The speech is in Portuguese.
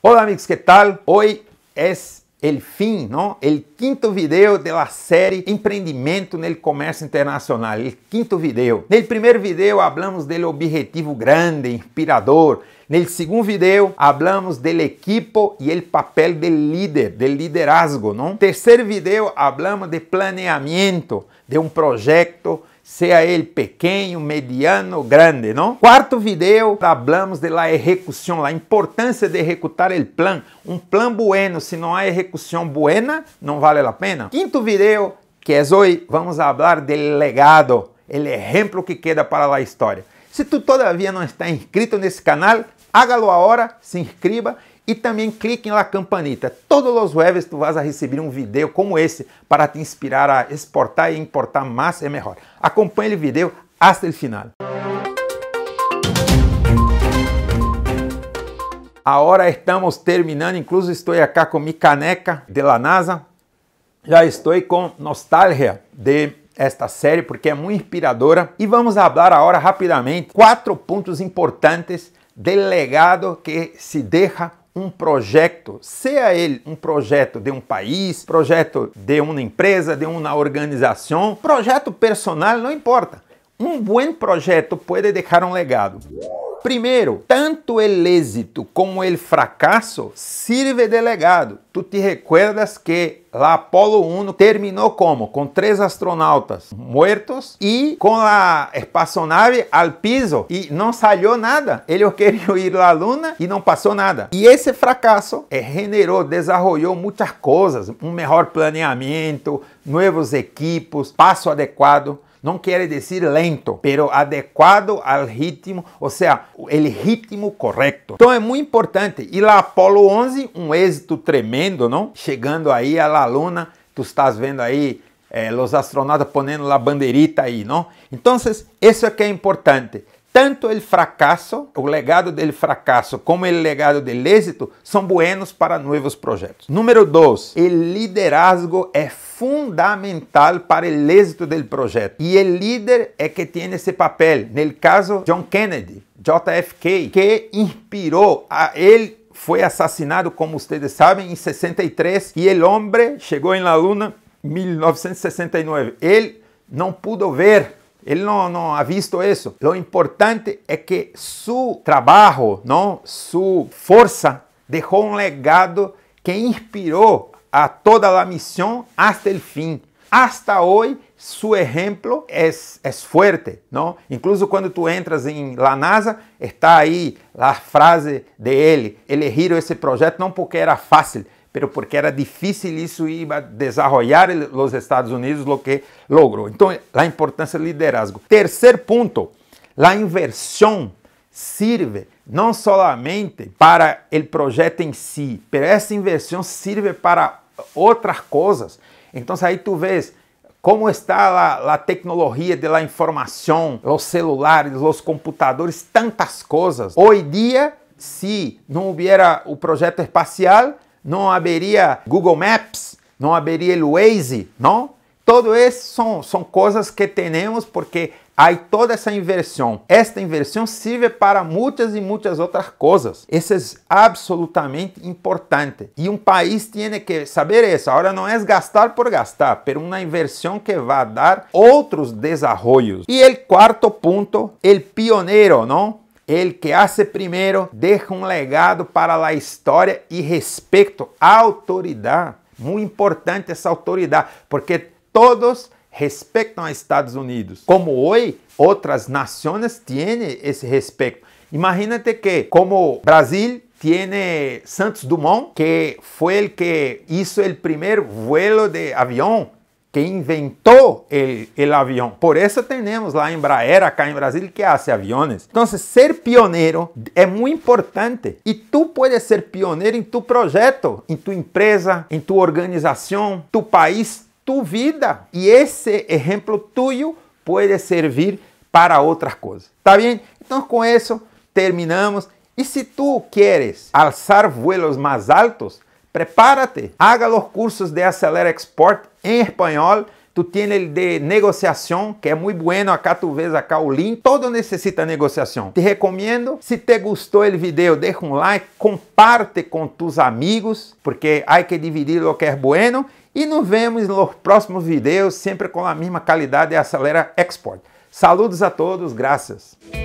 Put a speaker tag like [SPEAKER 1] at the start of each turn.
[SPEAKER 1] Olá amigos, que tal? Hoje é o fim, não? O quinto vídeo da série Empreendimento no Comércio Internacional. o quinto vídeo. No primeiro vídeo, falamos dele objetivo grande, inspirador. No segundo vídeo, falamos do equipo e o papel do líder, do liderazgo, ¿no? Terceiro vídeo, falamos de planeamento, de um projeto sea ele pequeno, mediano, grande, não? Quarto vídeo, falamos de la execução, la importância de executar el plan. Um plan bueno, se não há ejecução buena, não vale a pena. Quinto vídeo, que é hoje, vamos falar de legado, el ejemplo que queda para a história. Se tu ainda não está inscrito nesse canal, hágalo agora, se inscreva e também clique na campanita. Todos os jueves tu vas a receber um vídeo como esse para te inspirar a exportar e importar mais e melhor. Acompanhe o vídeo até o final. Agora estamos terminando, inclusive estou aqui com minha caneca de la NASA. Já estou com nostalgia de esta série porque é muito inspiradora e vamos falar agora rapidamente quatro pontos importantes do legado que se deixa um projeto, seja ele um projeto de um país, projeto de uma empresa, de uma organização, projeto personal, não importa. Um bom projeto pode deixar um legado. Primeiro, tanto o êxito como o fracasso sirve de legado. Tu te recuerdas que a Apolo 1 terminou como? Com três astronautas mortos e com a espaçonave al piso e não saiu nada. Eles queriam ir à Luna e não passou nada. E esse fracasso é, generou, desenvolveu muitas coisas, um melhor planeamento, novos equipos, passo adequado não quer dizer lento, pero adequado ao ritmo, ou seja, o ritmo correto. Então é muito importante. E lá Apolo 11, um êxito tremendo, não? Chegando aí à la luna, tu estás vendo aí eh, os astronautas ponendo a bandeirita aí, não? Então, isso é que é importante tanto o fracasso, o legado dele fracasso, como o legado del êxito, são buenos para novos projetos. Número 2, o liderazgo é fundamental para o êxito do projeto. E o líder é que tem esse papel. No caso, John Kennedy, JFK, que inspirou a ele foi assassinado, como vocês sabem, em 63 e o homem chegou em La Luna em 1969. Ele não pudo ver ele não, não, ha visto isso. Lo importante é que su trabalho, não, su força deixou um legado que inspirou a toda a missão até o fim. Hasta hoje, seu exemplo es, es forte, não. Incluso quando tu entras em la NASA, está aí a frase de Ele elegir esse projeto não porque era fácil, pero porque era difícil isso ir desarrollar os Estados Unidos, lo que logrou. Então, a importância do liderazgo. Terceiro ponto, a inversão serve não somente para o projeto em si, pero essa inversão serve para outras coisas. Então, aí tu vês como está a, a tecnologia de la informação, os celulares, os computadores, tantas coisas. Hoje dia, se não hubiera o projeto espacial, não haveria Google Maps, não haveria o Waze, não? Todo isso são, são coisas que temos porque há toda essa inversão. Esta inversão serve para muitas e muitas outras coisas. Isso é absolutamente importante. E um país tem que saber isso. Agora não é gastar por gastar, mas uma inversão que vai dar outros desarrollos. E o quarto ponto, o pioneiro, não? El que hace primero deja um legado para a história e respeito à autoridade. Muito importante essa autoridade, porque todos respeitam os Estados Unidos. Como hoje, outras nações têm esse respeito. Imagínate que, como Brasil tem Santos Dumont, que foi ele que hizo o primeiro vuelo de avião que inventou o avião. Por Por eso lá em Embraer cá em Brasil que hace aviões. Então, ser pioneiro é muito importante. E tu pode ser pioneiro em tu projeto, em tu empresa, em tu organização, tu país, tu vida. E esse exemplo tuyo pode servir para outras coisas. ¿Está bem? Então, com isso terminamos. E se tu queres alzar vuelos mais altos, Prepárate, haga los cursos de Acelera Export em espanhol. Tu ele de negociação, que é muito bueno. Acá tu vês acá o link. Todo necessita negociação. Te recomendo. Se te gostou o vídeo, deixa um like, comparte com tus amigos, porque hay que dividir lo que é bueno. E nos vemos nos próximos vídeos, sempre com a mesma qualidade de Acelera Export. Saludos a todos, graças.